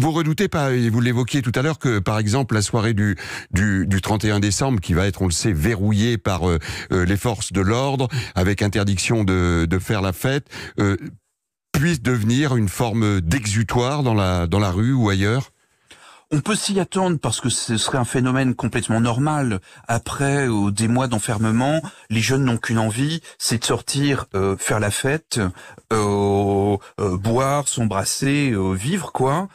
Vous redoutez pas, et vous l'évoquiez tout à l'heure, que par exemple la soirée du, du, 31 décembre, qui va être, on le sait, verrouillée par euh, euh, les forces de l'ordre, avec interdiction de, de, faire la fête, euh, puisse devenir une forme d'exutoire dans la, dans la rue ou ailleurs on peut s'y attendre parce que ce serait un phénomène complètement normal. Après des mois d'enfermement, les jeunes n'ont qu'une envie, c'est de sortir, euh, faire la fête, euh, euh, boire, s'embrasser, vivre quoi.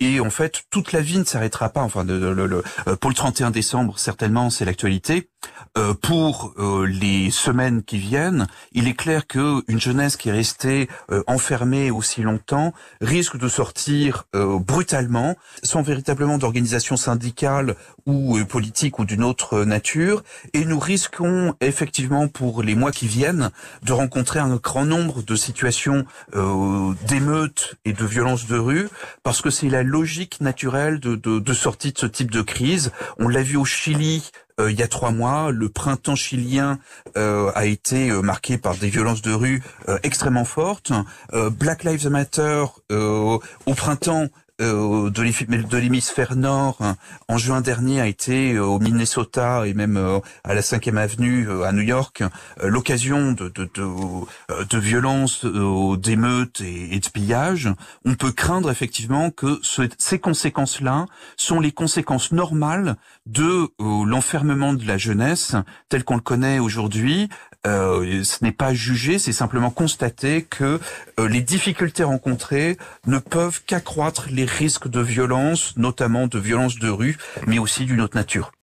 et en fait, toute la vie ne s'arrêtera pas. Enfin, le pour le 31 décembre, certainement, c'est l'actualité. Euh, pour euh, les semaines qui viennent, il est clair qu'une jeunesse qui est restée euh, enfermée aussi longtemps risque de sortir brutalement, sans véritablement d'organisation syndicale ou politique ou d'une autre nature, et nous risquons effectivement pour les mois qui viennent de rencontrer un grand nombre de situations d'émeutes et de violences de rue, parce que c'est la logique naturelle de, de sortie de ce type de crise. On l'a vu au Chili euh, il y a trois mois. Le printemps chilien euh, a été euh, marqué par des violences de rue extrêmement fortes. Black Lives Matter au printemps euh, de l'hémisphère nord hein. en juin dernier a été euh, au Minnesota et même euh, à la 5e avenue à New York l'occasion de, de, de, violences, d'émeutes et, de pillages, on peut craindre effectivement que ces conséquences-là sont les conséquences normales de l'enfermement de la jeunesse tel qu'on le connaît aujourd'hui euh, ce n'est pas juger, c'est simplement constater que euh, les difficultés rencontrées ne peuvent qu'accroître les risques de violence, notamment de violence de rue, mais aussi d'une autre nature.